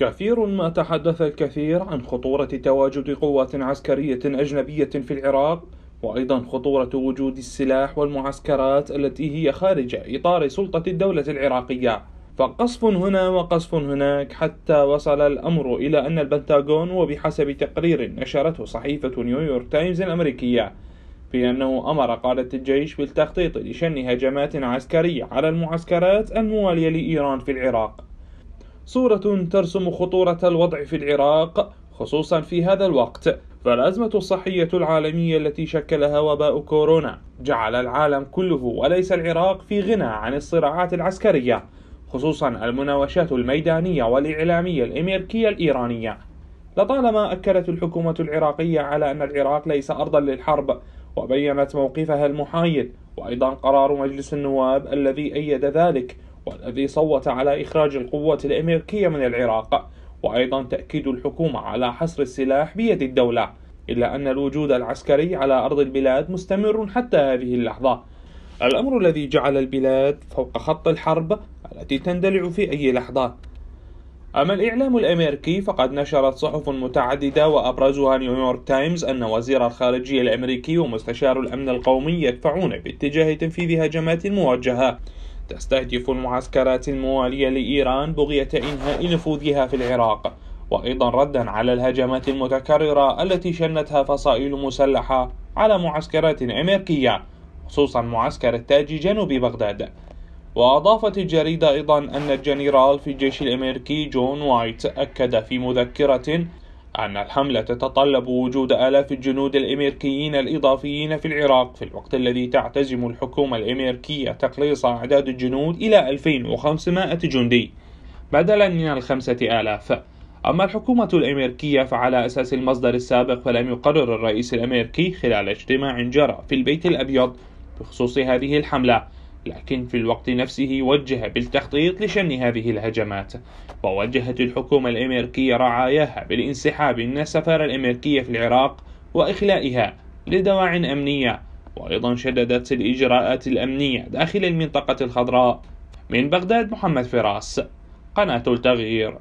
كثير ما تحدث الكثير عن خطورة تواجد قوات عسكرية أجنبية في العراق وأيضا خطورة وجود السلاح والمعسكرات التي هي خارج إطار سلطة الدولة العراقية فقصف هنا وقصف هناك حتى وصل الأمر إلى أن البنتاغون وبحسب تقرير نشرته صحيفة نيويورك تايمز الأمريكية في أنه أمر قادة الجيش بالتخطيط لشن هجمات عسكرية على المعسكرات الموالية لإيران في العراق صورة ترسم خطورة الوضع في العراق خصوصا في هذا الوقت فالأزمة الصحية العالمية التي شكلها وباء كورونا جعل العالم كله وليس العراق في غنى عن الصراعات العسكرية خصوصا المناوشات الميدانية والإعلامية الأمريكية الإيرانية لطالما أكدت الحكومة العراقية على أن العراق ليس أرضا للحرب وبينت موقفها المحايد وأيضا قرار مجلس النواب الذي أيد ذلك الذي صوت على إخراج القوات الأمريكية من العراق وأيضا تأكيد الحكومة على حصر السلاح بيد الدولة إلا أن الوجود العسكري على أرض البلاد مستمر حتى هذه اللحظة الأمر الذي جعل البلاد فوق خط الحرب التي تندلع في أي لحظة أما الإعلام الأمريكي فقد نشرت صحف متعددة وأبرزها نيويورك تايمز أن وزير الخارجية الأمريكي ومستشار الأمن القومي يدفعون باتجاه تنفيذ هجمات موجهة تستهدف المعسكرات الموالية لإيران بغية إنهاء نفوذها في العراق وأيضا ردا على الهجمات المتكررة التي شنتها فصائل مسلحة على معسكرات أمريكية خصوصا معسكر التاج جنوب بغداد وأضافت الجريدة أيضا أن الجنرال في الجيش الأمريكي جون وايت أكد في مذكرة أن الحملة تتطلب وجود آلاف الجنود الأمريكيين الإضافيين في العراق في الوقت الذي تعتزم الحكومة الأمريكية تقليص أعداد الجنود إلى 2500 جندي بدلا من الخمسة آلاف أما الحكومة الأمريكية فعلى أساس المصدر السابق فلم يقرر الرئيس الأمريكي خلال اجتماع جرى في البيت الأبيض بخصوص هذه الحملة لكن في الوقت نفسه وجه بالتخطيط لشن هذه الهجمات ووجهت الحكومة الأمريكية رعاياها بالانسحاب من السفارة الأمريكية في العراق وإخلائها لدواع أمنية وأيضا شددت الإجراءات الأمنية داخل المنطقة الخضراء من بغداد محمد فراس قناة التغيير